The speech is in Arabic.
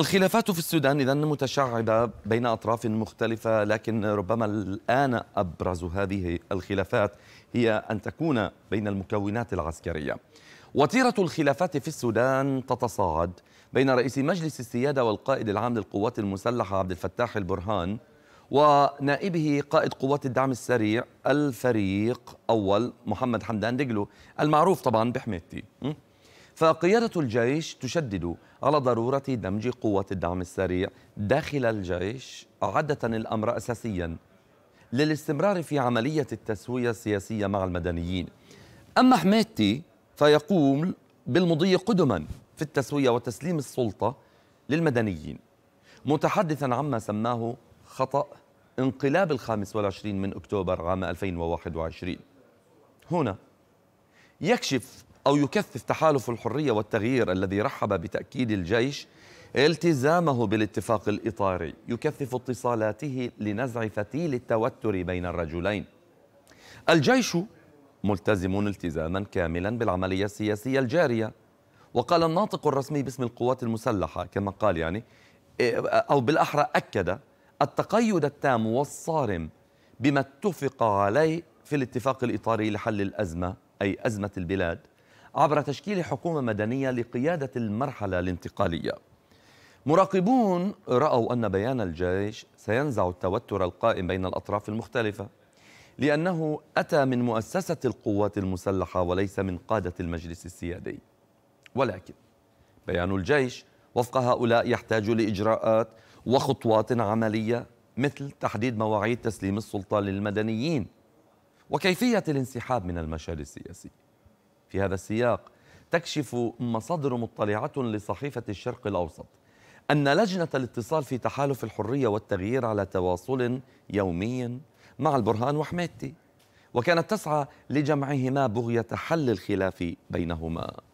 الخلافات في السودان إذا متشعبة بين أطراف مختلفة لكن ربما الآن أبرز هذه الخلافات هي أن تكون بين المكونات العسكرية وتيرة الخلافات في السودان تتصاعد بين رئيس مجلس السيادة والقائد العام للقوات المسلحة عبد الفتاح البرهان ونائبه قائد قوات الدعم السريع الفريق أول محمد حمدان دقلو المعروف طبعا بحميتي. فقيادة الجيش تشدد على ضرورة دمج قوة الدعم السريع داخل الجيش عادة الأمر أساسيا للاستمرار في عملية التسوية السياسية مع المدنيين أما حميدتي فيقوم بالمضي قدما في التسوية وتسليم السلطة للمدنيين متحدثا عما سماه خطأ انقلاب الخامس والعشرين من أكتوبر عام 2021 هنا يكشف أو يكثف تحالف الحرية والتغيير الذي رحب بتأكيد الجيش التزامه بالاتفاق الإطاري يكثف اتصالاته لنزع فتيل التوتر بين الرجلين الجيش ملتزم التزاما كاملا بالعملية السياسية الجارية وقال الناطق الرسمي باسم القوات المسلحة كما قال يعني أو بالأحرى أكد التقيد التام والصارم بما اتفق عليه في الاتفاق الإطاري لحل الأزمة أي أزمة البلاد عبر تشكيل حكومة مدنية لقيادة المرحلة الانتقالية مراقبون رأوا أن بيان الجيش سينزع التوتر القائم بين الأطراف المختلفة لأنه أتى من مؤسسة القوات المسلحة وليس من قادة المجلس السيادي ولكن بيان الجيش وفق هؤلاء يحتاج لإجراءات وخطوات عملية مثل تحديد مواعيد تسليم السلطة للمدنيين وكيفية الانسحاب من المشهد السياسي في هذا السياق تكشف مصادر مطلعة لصحيفة الشرق الأوسط أن لجنة الاتصال في تحالف الحرية والتغيير على تواصل يومي مع البرهان وحميدتي وكانت تسعى لجمعهما بغية حل الخلاف بينهما